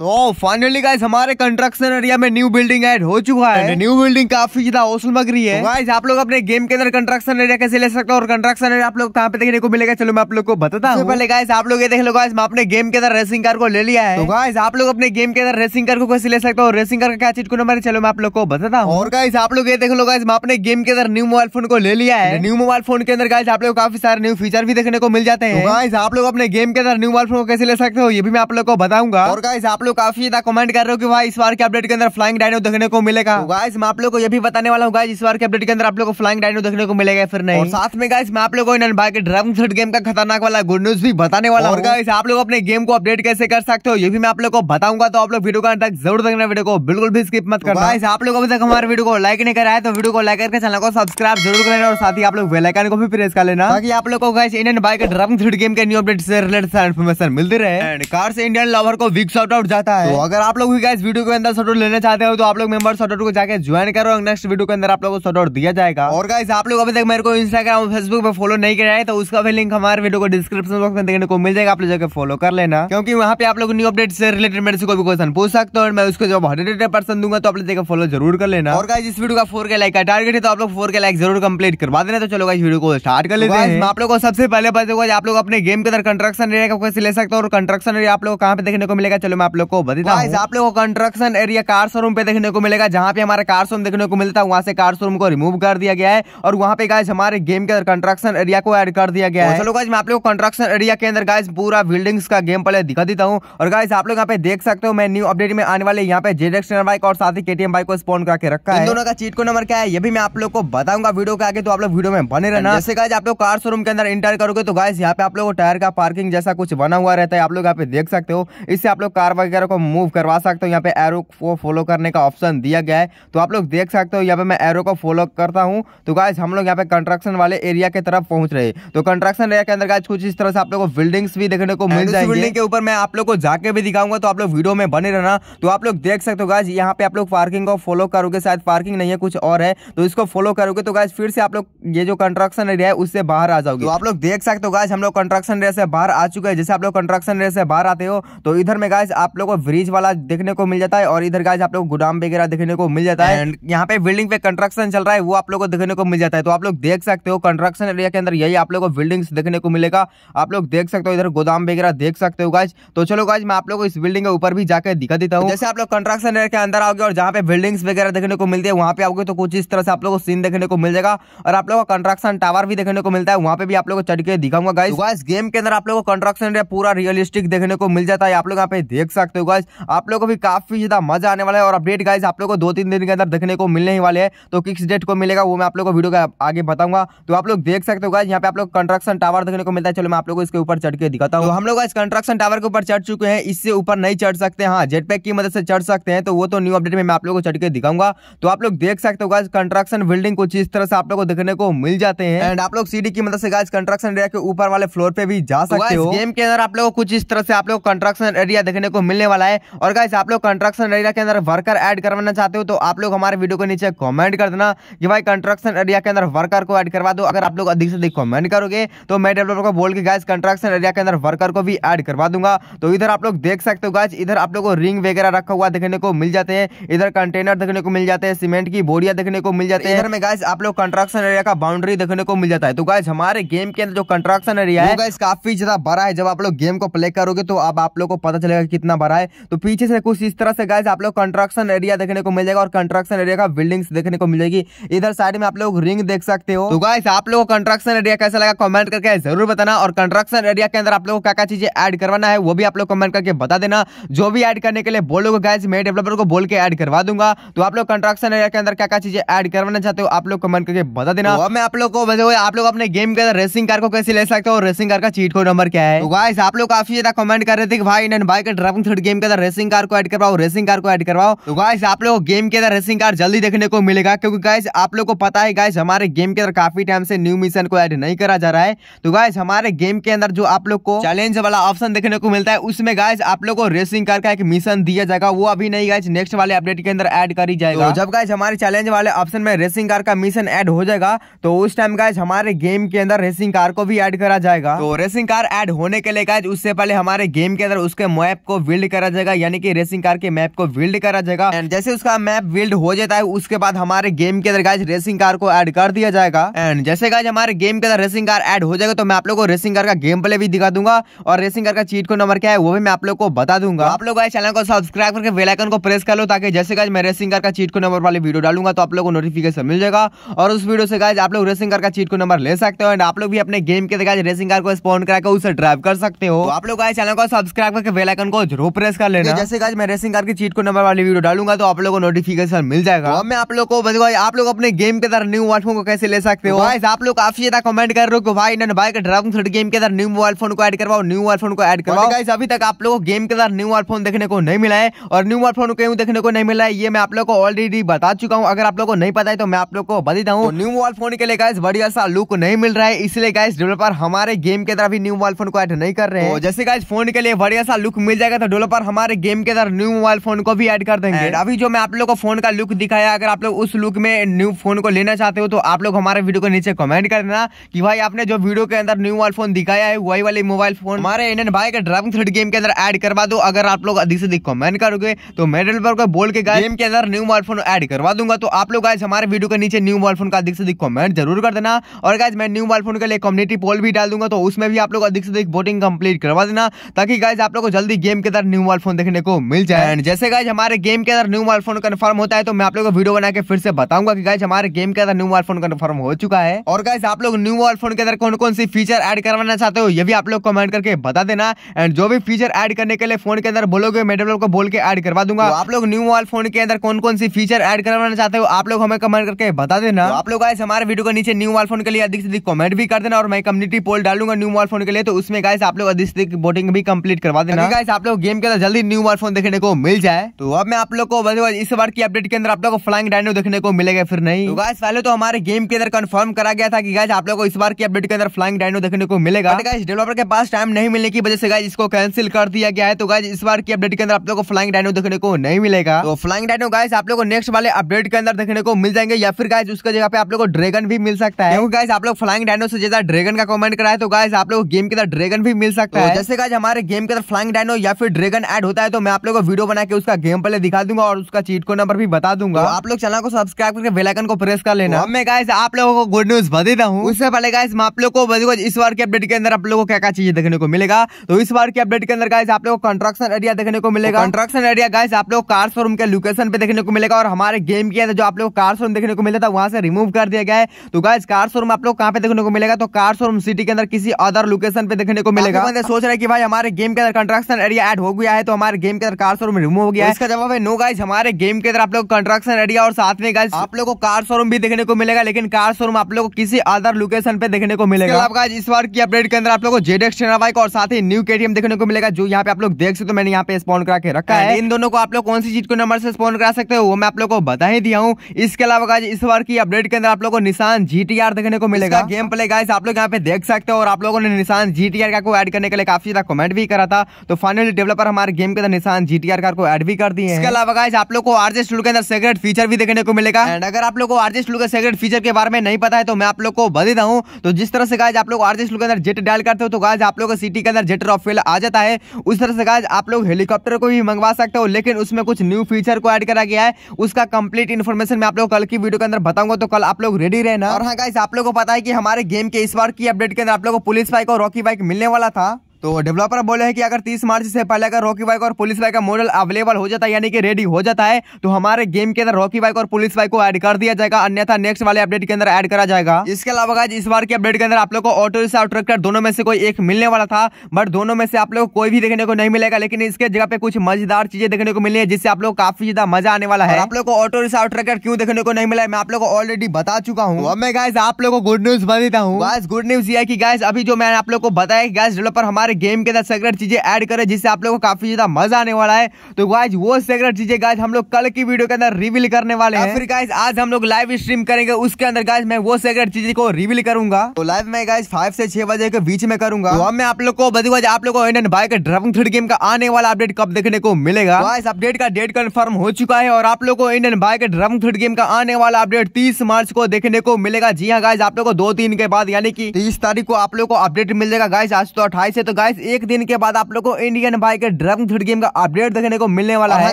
तो finally guys हमारे construction area में न्यू बिल्डिंग ऐड हो चुका है न्यू बिल्डिंग काफी ज्यादा हौसल मग रही है तो गाइस आप लोग अपने गेम के अंदर कंस्ट्रक्शन एरिया कैसे ले सकते हो और कंस्ट्रक्शन एरिया आप लोग कहाँ पे देखने को मिलेगा चलो मैं आप लोग को बताता हूँ पहले गाइस आप लोग ये देख लो गाइस मैं अपने गेम के अंदर रेसिंग कार को ले लिया है तो गाइस आप लोग अपने गेम के अंदर रेसिंग कार को कैसे ले सकते हो रेसिंग कार का क्या चीज को नंबर चलो मैं आप लोग को बताता हूँ और गाइस आप लोग ये देख लो गाइस मैं अपने गेम के अंदर न्यू मोबाइल फोन को ले लिया है न्यू मोबाइल फोन के अंदर गाइस आप लोग काफी सारे न्यू फीचर भी देखने को मिल जाते हैं गाइस आप लोग अपने गेम के अंदर न्यू मोबाइल फोन को कैसे ले सकते हो ये भी मैं आप लोग को बताऊंगा और गाइस आप लोग तो काफी ज्यादा कमेंट कर रहे हो कि भाई इस बार के अपडेट के अंदर फ्लाइंग डायनो देखने को मिलेगा तो गाइस मैं आप लोगों को ये भी बताने वाला हूँ गाइस इस बार के अपडेट के अंदर आप लोगों को फ्लाइंग डायनो देखने को मिलेगा फिर नहीं और साथ में गाइस मैं आप लोगों को भाई के ड्रम सेट गेम का खतरनाक वाला गुड न्यूज भी बताने वाला और गाइस आप लोग अपने गेम को अपडेट कैसे कर सकते हो ये भी मैं आप लोग को बताऊंगा तो आप लोग वीडियो का तक जरूर देखना वीडियो को बिल्कुल भी स्किप मत तो करना गाइस आप लोग अभी तक हमारे वीडियो को लाइक नहीं कराया तो वीडियो को लाइक करके चैनल को सब्सक्राइब जरूर कर लेना और साथ ही आप लोग बेलाइकन को भी प्रेस कर लेना ताकि आप लोग को guys Indian bike drum set game के न्यू अपडेट से रिलेटेड इन्फॉर्मेशन मिलती रहे एंड कार्स इंडियन लवर को वीक्स आउट आउट जाता है तो अगर आप लोग भी गाइस वीडियो के अंदर सटोर लेना चाहते हो तो आप लोग मेंबर सटोर को जाकर ज्वाइन करो नेक्स्ट वीडियो के अंदर आप लोग को सटोर दिया जाएगा और गाइस आप लोग अभी तक मेरे को इंस्टाग्राम और फेसबुक पे फॉलो नहीं कराया तो उसका भी लिंक हमारे वीडियो को डिस्क्रिप्शन बॉक्स में देखने को मिल जाएगा आप लोग जाकर फॉलो कर लेना क्योंकि वहाँ पे आप लोग न्यू अपडेट से रिलेटेड मेरे से कोई भी क्वेश्चन पूछ सकते हो और मैं उसको जब हंड्रेड परसेंट दूंगा तो आप लोग फॉलो जरूर कर लेना और गाइस इस वीडियो का फोर के लाइक का टारगेट है तो आप लोग फोर के लाइक जरूर कंप्लीट करवा देना तो चलो इस वीडियो को स्टार्ट कर तो लेते हैं आप लोग को सबसे पहले पता होगा आप लोग अपने गेम के अंदर कंस्ट्रक्शन एरिया का कैसे ले सकते हो और कंस्ट्रक्शन एरिया आप लोग कहाँ पे देखने को मिलेगा चलो मैं आप लोग को बता आप लोग को कंस्ट्रक्शन एरिया कार शोरूम पे देखने को मिलेगा जहाँ पे हमारे कार शोरूम देखने को मिलता है वहाँ से कार शोरूम को रिमूव कर दिया गया है और वहाँ पे गाइज हमारे गेम के अंदर कंस्ट्रक्शन एरिया को एड कर दिया गया है चलो गाइज मैं आप लोग को कंस्ट्रक्शन एरिया के अंदर गाइज पूरा बिल्डिंग्स का गेम पहले दिखा देता हूँ और गाइज आप लोग यहाँ पे देख सकते हो मैं न्यू अपडेट में आने वाले यहाँ पे जेड एक्सटेनर बाइक और साथ ही के बाइक को स्पॉन करके रखा है दोनों का चीट को नंबर क्या है ये भी मैं आप लोग को बताऊंगा वीडियो के आगे तो आप लोग वीडियो में बने रहना जैसे गाइज आप लोग कार शोरूम के अंदर इंटर करोगे तो गाइज यहाँ पे आप लोग टायर का पार्किंग जैसा कुछ बना हुआ रहता है आप लोग यहाँ पे देख सकते हो इससे आप लोग कार वगैरह को मूव करवा सकते हो यहाँ पे एरो को फॉलो करने का ऑप्शन दिया गया है तो आप लोग देख सकते हो यहाँ पे मैं एरो को फॉलो करता हूँ तो गाइज हम लोग यहाँ पे कंस्ट्रक्शन वाले एरिया के तरफ पहुंच रहे तो कंस्ट्रक्शन एरिया के अंदर गाइज कुछ इस तरह से आप लोग को बिल्डिंग्स भी देखने को मिल जाएगी बिल्डिंग के ऊपर मैं आप लोग को जाके भी दिखाऊंगा तो आप लोग वीडियो में बने रहना तो आप लोग देख सकते हो गाइज यहाँ पे आप लोग पार्किंग को फॉलो करोगे शायद पार्किंग नहीं है कुछ और है तो इसको फॉलो करोगे तो गाइज फिर से आप लोग ये जो कंस्ट्रक्शन एरिया है उससे बाहर आ जाओगे तो आप लोग देख सकते हो गाइज हम लोग कंस्ट्रक्शन एरिया से बाहर आ चुके हैं जैसे आप लोग कंस्ट्रक्शन एरिया से बाहर आते हो तो इधर में गाइज आप लोग को ब्रिज वाला देखने को मिल जाता है और इधर गाइज आप लोग गोदाम वगैरह देखने को मिल जाता है एंड यहाँ पे बिल्डिंग पे कंस्ट्रक्शन चल रहा है वो आप लोग को देखने को मिल जाता है तो आप लोग देख सकते हो कंस्ट्रक्शन एरिया के अंदर यही आप लोग को बिल्डिंग देखने को मिलेगा आप लोग देख सकते हो इधर गोदाम वगैरह देख सकते हो गाइज तो चलो गाइज मैं आप लोग को इस बिल्डिंग के ऊपर भी जाकर दिखा देता हूँ जैसे आप लोग कंस्ट्रक्शन एरिया के अंदर आओगे और जहाँ पे बिल्डिंग्स वगैरह देखने को मिलती है वहाँ पे आओगे तो कुछ इस तरह से आप लोग को सीन देखने को मिल जाएगा और आप लोग को कंस्ट्रक्शन टावर भी देखने को मिलता है वहाँ पे भी आप लोग को चढ़ के दिखाऊंगा गाइज गाइज गेम के अंदर आप लोग को कंस्ट्रक्शन एरिया पूरा रियलिस्टिक देखने को मिल जाता है आप लोग यहाँ पे देख सकते सकते हो गाइज आप लोगों को भी काफी ज्यादा मजा आने वाला है और अपडेट गाइज आप लोग को दो तीन दिन के अंदर देखने को मिलने ही वाले हैं तो किस डेट को मिलेगा वो मैं आप लोग को वीडियो का आगे बताऊंगा तो आप लोग देख सकते हो गाइज यहाँ पे आप लोग कंस्ट्रक्शन टावर देखने को मिलता है चलो मैं आप लोग को इसके ऊपर चढ़ के दिखाता हूँ तो तो हम लोग इस कंस्ट्रक्शन टावर के ऊपर चढ़ चुके हैं इससे ऊपर नहीं चढ़ सकते हाँ जेटपैक की मदद से चढ़ सकते हैं तो वो तो न्यू अपडेट में मैं आप लोग को चढ़ के दिखाऊंगा तो आप लोग देख सकते हो गाइज कंस्ट्रक्शन बिल्डिंग कुछ इस तरह से आप लोग को देखने को मिल जाते हैं एंड आप लोग सीडी की मदद से गाइज कंस्ट्रक्शन एरिया के ऊपर वाले फ्लोर पे भी जा तो सकते हो गेम के अंदर आप लोग कुछ इस तरह से आप लोग कंस्ट्रक्शन एरिया देखने को मिल मिलने वाला है और गाइस आप लोग कंस्ट्रक्शन एरिया के अंदर वर्कर ऐड करवाना चाहते हो तो आप लोग हमारे वीडियो के नीचे कमेंट कर देना कि भाई कंस्ट्रक्शन एरिया के अंदर वर्कर को ऐड करवा दो अगर आप लोग अधिक से अधिक कमेंट करोगे तो मैं डेवलपर को बोल के गाइस कंस्ट्रक्शन एरिया के अंदर वर्कर को भी ऐड करवा दूंगा तो इधर आप लोग देख सकते हो गाइस इधर आप लोग को रिंग वगैरह रखा हुआ देखने को मिल जाते हैं इधर कंटेनर देखने को मिल जाते हैं सीमेंट की बोरिया देखने को मिल जाते हैं इधर में गाइस आप लोग कंस्ट्रक्शन एरिया का बाउंड्री देखने को मिल जाता है तो गाइस हमारे गेम के अंदर जो कंस्ट्रक्शन एरिया है गाइस काफी ज्यादा बड़ा है जब आप लोग गेम को प्ले करोगे तो अब आप लोग को पता चलेगा कितना बड़ा रहा है तो पीछे से कुछ इस तरह से गाइस आप लोग कंस्ट्रक्शन एरिया देखने को मिल जाएगा और कंस्ट्रक्शन एरिया का बिल्डिंग्स देखने को मिलेगी इधर साइड में आप लोग रिंग देख सकते हो तो गाइस आप लोगों को कंस्ट्रक्शन एरिया कैसा लगा कमेंट करके जरूर बताना और कंस्ट्रक्शन एरिया के अंदर आप लोग को क्या क्या चीजें ऐड करवाना है वो भी आप लोग कमेंट करके बता देना जो भी ऐड करने के लिए बोलोगे गाइस मैं डेवलपर को बोल के ऐड करवा दूंगा तो आप लोग कंस्ट्रक्शन एरिया के अंदर क्या क्या चीजें ऐड करवाना चाहते हो आप लोग कमेंट करके बता देना और मैं आप लोग को वैसे आप लोग अपने गेम के अंदर रेसिंग कार को कैसे ले सकते हो रेसिंग कार का चीट कोड नंबर क्या है तो गाइस आप लोग काफी ज्यादा कमेंट कर रहे थे कि भाई इन्होंने बाइक ड्राइविंग थोड़ी और गेम के अंदर रेसिंग कार को एड करवाओ रेसिंग कार को एड करवाओ तो गाइस आप लोग गेम के अंदर रेसिंग कार जल्दी देखने को मिलेगा क्योंकि गाइस आप लोग को पता है गाइस हमारे गेम के अंदर काफी टाइम से न्यू मिशन को एड नहीं करा जा रहा है तो गाइस हमारे गेम के अंदर जो आप लोग को चैलेंज वाला ऑप्शन देखने को मिलता है उसमें गाइस आप लोग को रेसिंग कार का एक मिशन दिया जाएगा वो अभी नहीं गाइस नेक्स्ट वाले अपडेट के अंदर एड करी तो जाएगा जब गाइस हमारे चैलेंज वाले ऑप्शन में रेसिंग कार का मिशन एड हो जाएगा तो उस टाइम गाइज हमारे गेम के अंदर रेसिंग कार को भी एड करा जाएगा तो रेसिंग कार एड होने के लिए गाइज उससे पहले हमारे गेम के अंदर उसके मैप को बिल्ड करा जाएगा यानी कि रेसिंग कार के मैप को बिल्ड करा जाएगा एंड जैसे उसका मैप बिल्ड हो जाता है उसके बाद हमारे गेम के अंदर गाइज रेसिंग कार को एड कर दिया जाएगा एंड जैसे गाइज हमारे गेम के अंदर रेसिंग कार एड हो जाएगा तो मैं आप लोग को रेसिंग कार का गेम प्ले भी दिखा दूंगा और रेसिंग कार का चीट को नंबर क्या है वो भी मैं आप लोग को बता दूंगा आप लोग चैनल को सब्सक्राइब करके बेलाइकन को प्रेस कर लो ताकि जैसे गाइज मैं रेसिंग कार का चीट को नंबर वाली वीडियो डालूंगा तो आप लोग को नोटिफिकेशन मिल जाएगा और उस वीडियो से गाइज आप लोग रेसिंग कार का चीट को नंबर ले सकते हो एंड आप लोग भी अपने गेम के अंदर रेसिंग कार को स्पॉन्ड कराकर उसे ड्राइव कर सकते हो तो आप लोग चैनल को सब्सक्राइब करके बेलाइकन को जरूर प्रेस कर लेना जैसे आज मैं रेसिंग कार की चीट को नंबर वाली वीडियो डालूंगा तो आप लोगों को नोटिफिकेशन मिल जाएगा तो अब मैं आप लोग को बताऊँ आप लोग अपने गेम के अंदर न्यू मोबाइल फोन को कैसे ले सकते हो भाई आप लोग काफी ज्यादा कमेंट कर रहे हो भाई इन्होंने भाई का ड्राइविंग थ्रेड गेम के अंदर न्यू मोबाइल फोन को एड करवाओ न्यू मोबाइल फोन को एड करवाओ अभी तक आप लोग गेम के अंदर न्यू मोबाइल फोन देखने को नहीं मिला है और न्यू मोबाइल फोन क्यों देखने को नहीं मिला है ये मैं आप लोग को ऑलरेडी बता चुका हूँ अगर आप लोग को नहीं पता है तो मैं आप लोग को बता हूँ न्यू मोबाइल फोन के लिए गाइस बढ़िया सा लुक नहीं मिल रहा है इसलिए गाइस डेवलपर हमारे गेम के अंदर अभी न्यू मोबाइल फोन को एड नहीं कर रहे हैं तो जैसे गाइस फोन के लिए बढ़िया सा लुक मिल जाएगा तो डेवलपर हमारे गेम के अंदर न्यू मोबाइल फोन को भी ऐड कर देंगे अभी जो मैं आप लोग को फोन का लुक दिखाया अगर आप लोग उस लुक में न्यू फोन को लेना चाहते हो तो आप लोग हमारे वीडियो को नीचे कमेंट कर देना कि भाई आपने जो वीडियो के अंदर न्यू मोबाइल फोन दिखाया है वही वाले मोबाइल फोन हमारे इंडियन भाई का ड्राइविंग थ्रेड गेम के अंदर एड करवा दो अगर आप लोग अधिक से अधिक कमेंट करोगे तो मैं डेवलपर को बोल के गेम के अंदर न्यू मोबाइल फोन एड करवा दूंगा तो आप लोग आज हमारे वीडियो के नीचे न्यू मोबाइल फोन का अधिक से अधिक कमेंट जरूर कर देना और गाइज मैं न्यू मोबाइल फोन के लिए कम्युनिटी पोल भी डाल दूंगा तो उसमें भी आप लोग अधिक से अधिक वोटिंग कंप्लीट करवा देना ताकि गाइज आप लोग को जल्दी गेम के अंदर न्यू मोबाइल फोन देखने को मिल जाए एंड जैसे गाइज हमारे गेम के अंदर न्यू मोबाइल फोन कन्फर्म होता है तो मैं आप लोगों को वीडियो बना के फिर से बताऊंगा कि गाइज हमारे गेम के अंदर न्यू मोबाइल फोन कन्फर्म हो चुका है और गाइज आप लोग न्यू मोबाइल फोन के अंदर कौन कौन सी फीचर एड करवाना चाहते हो ये भी आप लोग कमेंट करके बता देना एंड जो भी फीचर एड करने के लिए फोन के अंदर बोलोगे मैं डेवलप को बोल के एड करवा दूंगा तो आप लोग न्यू मोबाइल फोन के अंदर कौन कौन सी फीचर एड करवाना चाहते हो आप लोग हमें कमेंट करके बता देना तो आप लोग गाइस हमारे वीडियो के नीचे न्यू मोबाइल फोन के लिए अधिक से अधिक कमेंट भी कर देना और मैं कम्युनिटी पोल डालूंगा न्यू मोबाइल फोन के लिए तो उसमें गाइस आप लोग अधिक से अधिक वोटिंग भी कंप्लीट करवा देना गाइस आप लोग गेम के अंदर जल्दी न्यू मोबाइल फोन देखने को मिल जाए तो अब मैं आप लोग को इस बार की अपडेट के अंदर आप लोग को फ्लाइंग डायनो देखने को मिलेगा फिर नहीं तो गाइस पहले तो हमारे गेम के अंदर कंफर्म करा गया था कि गाइस आप लोग को इस बार की अपडेट के अंदर फ्लाइंग डायनो देखने को मिलेगा गाइस डेवलपर के पास टाइम नहीं मिलने की वजह से गाइस इसको कैंसिल कर दिया गया है तो गाइस इस बार की अपडेट के अंदर आप लोग को फ्लाइंग डायनो देखने को नहीं मिलेगा तो फ्लाइंग डायनो गाइस आप लोग नेक्स्ट वाले अपडेट के अंदर देखने को मिल जाएंगे या फिर गाइस उसके जगह पे आप लोग को ड्रेगन भी मिल सकता है क्योंकि गाइस आप लोग फ्लाइंग डायनो से ज्यादा ड्रेगन का कमेंट करा है तो गाइस आप लोग गेम के अंदर ड्रेगन भी मिल सकता तो है जैसे गाइस हमारे गेम के अंदर फ्लाइंग डायनो या फिर वेगन ऐड होता है तो मैं आप लोग को वीडियो बना के उसका गेम पहले दिखा दूंगा और उसका चीट को नंबर भी बता दूंगा तो आप लोग चैनल को सब्सक्राइब करके बेलाइकन को प्रेस कर लेना तो मैं गाइस आप लोगों को गुड न्यूज बता हूँ उससे पहले गाइस मैं आप लोग को इस बार के अपडेट के अंदर आप लोगों को क्या क्या चीज देखने को मिलेगा तो इस बार के अपडेट के अंदर गाइस आप लोग कंस्ट्रक्शन एरिया देखने को मिलेगा कंस्ट्रक्शन एरिया गाइस आप लोग कार शोरूम के लोकेशन पे देखने को मिलेगा और हमारे गेम के अंदर जो आप लोग कार शोरूम देखने को मिला था वहां से रिमूव कर दिया गया है तो गाइस कार शोरूम आप लोग कहाँ पे देखने को मिलेगा तो कार शोरूम सिटी के अंदर किसी अदर लोकेशन पे देखने को मिलेगा सोच रहे की भाई हमारे गेम के अंदर कंस्ट्रक्शन एरिया एड हो गया है तो हमारे गेम के अंदर कार शोरूम रिमूव हो गया है इसका जवाब है नो गाइस हमारे गेम के अंदर आप लोग कंस्ट्रक्शन एरिया और साथ में गाइस आप लोग को कार शोरूम भी देखने को मिलेगा लेकिन कार शोरूम आप लोग को किसी अदर लोकेशन पे देखने को मिलेगा आप गाइस इस बार की अपडेट के अंदर आप लोग जेड एक्स बाइक और साथ ही न्यू केटीएम देखने को मिलेगा जो यहाँ पे आप लोग देख सकते हो मैंने यहाँ पे स्पॉन्ड करा के रखा है इन दोनों को आप लोग कौन सी चीज को नंबर से स्पॉन्ड करा सकते हो वो मैं आप लोग को बता ही दिया हूँ इसके अलावा गाइज इस बार की अपडेट के अंदर आप लोग को निशान जी देखने को मिलेगा गेम प्ले गाइस आप लोग यहाँ पे देख सकते हो और आप लोगों ने निशान जी का को एड करने के लिए काफी ज्यादा कमेंट भी करा था तो फाइनली डेवलपर हमारे गेम के अंदर निशान जीटीआर कार को एड भी कर दिए इसके अलावा गाइस आप लोग को आरजे स्टूल के अंदर सेक्रेट फीचर भी देखने को मिलेगा एंड अगर आप लोग को आरजे स्टूल के सेक्रेट फीचर के बारे में नहीं पता है तो मैं आप लोग को बता हूँ तो जिस तरह से गाय आप लोग आरजे स्टूल के अंदर जेट डायल करते हो तो गाय आप लोग सिटी के अंदर जेट ड्रॉप फेल आ जाता है उस तरह से गाय आप लोग हेलीकॉप्टर को भी मंगवा सकते हो लेकिन उसमें कुछ न्यू फीचर को एड करा गया है उसका कंप्लीट इन्फॉर्मेशन मैं आप लोग कल की वीडियो के अंदर बताऊंगा तो कल आप लोग रेडी रहना और हाँ गाइज आप लोग को पता है कि हमारे गेम के इस बार की अपडेट के अंदर आप लोग को पुलिस बाइक और रॉकी बाइक मिलने वाला था तो डेवलपर बोले हैं कि अगर 30 मार्च से पहले अगर रॉकी बाइक और पुलिस बाइक का मॉडल अवेलेबल हो जाता है यानी कि रेडी हो जाता है तो हमारे गेम के अंदर रॉकी बाइक और पुलिस बाइक को ऐड कर दिया जाएगा अन्यथा नेक्स्ट वाले अपडेट के अंदर ऐड करा जाएगा इसके अलावा इस बार के अपडेट के अंदर आप लोग को ऑटो रिक्शा और ट्रैक्टर दोनों में से कोई एक मिलने वाला था बट दोनों में से आप लोग कोई भी देखने को नहीं मिलेगा लेकिन इसके जगह पे कुछ मजेदार चीजें देखने को मिली है जिससे आप लोग काफी ज्यादा मजा आने वाला है आप लोग को ऑटो रिक्शा और ट्रैक्टर क्यों देखने को नहीं मिला है मैं आप लोग को ऑलरेडी बता चुका हूँ अब मैं गाइज आप लोग को गुड न्यूज बता देता हूँ गुड न्यूज ये की गायस अभी जो मैंने आप लोग को बताया गैस डेवलपर हमारे हमारे गेम के अंदर सेक्रेट चीजें ऐड करें जिससे आप लोगों को काफी ज्यादा मजा आने वाला है तो गाइज वो सेक्रेट चीजें गाइज हम लोग कल की वीडियो के अंदर रिविल करने वाले हाँ, हैं फिर गाइज आज हम लोग लाइव स्ट्रीम करेंगे उसके अंदर गाइज मैं वो सेक्रेट चीजें को रिविल करूंगा तो लाइव में गाइज फाइव से छह बजे के बीच में करूंगा तो मैं आप लोग को बदवाज आप लोग को इंडियन बाइक का ड्राइविंग थ्रेड गेम का आने वाला अपडेट कब देखने को मिलेगा गाइस तो अपडेट का डेट कन्फर्म हो चुका है और आप लोग को Indian bike driving three D game का आने वाला अपडेट तीस मार्च को देखने को मिलेगा जी हाँ गाइज आप लोग को दो तीन के बाद यानी कि तीस तारीख को आप लोग को अपडेट मिल जाएगा गाइज आज तो अट्ठाईस है तो गाइस एक दिन के बाद आप लोग को Indian bike dragon three D game का अपडेट देखने को मिलने वाला है हाँ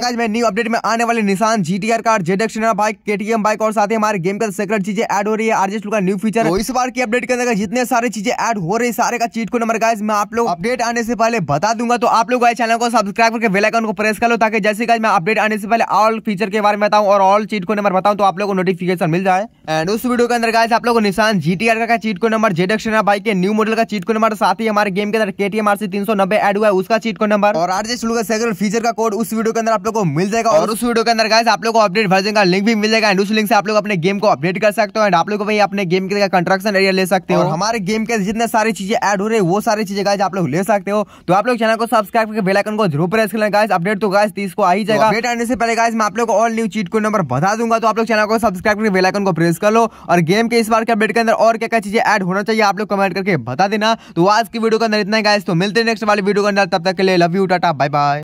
गाइस मैं न्यू अपडेट में आने वाले Nissan G T R car Z bike K T M bike और साथ ही हमारे गेम का सेक्रेट चीजें एड हो रही है आरजेस्ट का न्यू फीचर तो इस बार की अपडेट के अंदर जितने सारी चीजें एड हो रही सारे का चीट को नंबर गाइज मैं आप लोग अपडेट आने से पहले बता दूंगा तो आप लोग चैनल को सब्सक्राइब करके बेलाइकन को प्रेस कर लो ताकि जैसे गाइज मैं अपडेट आने से पहले ऑल फीचर के बारे में बताऊँ और ऑल चीट को नंबर बताऊँ तो आप लोग को नोटिफिकेशन मिल जाए एंड उस वीडियो के अंदर गाइज आप लोग निशान जीटीआर का cheat code number Z bike के न्यू मॉडल का चीट को नंबर साथ ही हमारे गेम के अंदर के आर सी तीन सौ नब्बे एड हुआ है उसका चीट कोड नंबर और आरजे स्लू का सेगल फीचर का कोड उस वीडियो के अंदर आप लोग को मिल जाएगा और उस वीडियो के अंदर गाइस आप लोग को अपडेट वर्जन का लिंक भी मिल जाएगा एंड उस लिंक से आप लोग अपने गेम को अपडेट कर सकते हो एंड आप लोग भाई अपने गेम के कंस्ट्रक्शन एरिया ले सकते हो हमारे गेम के जितने सारी चीजें एड हो रही है वो सारी चीजें गाइस आप लोग ले सकते हो तो आप लोग चैनल को सब्सक्राइब करके बेलाइकन को जरूर प्रेस कर गाइस अपडेट तो गाइस तीस को आ ही जाएगा अपडेट तो आने से पहले गाइस मैं आप लोग को और न्यू चीट कोड नंबर बता दूंगा तो आप लोग चैनल को सब्सक्राइब करके बेलाइकन को प्रेस कर लो और गेम के इस बार के अपडेट के अंदर और क्या क्या चीजें एड होना चाहिए आप लोग कमेंट करके बता देना तो आज की वीडियो के अंदर इतना गाइस दोस्तों मिलते हैं नेक्स्ट वाले वीडियो के अंदर तब तक के लिए love you tata bye bye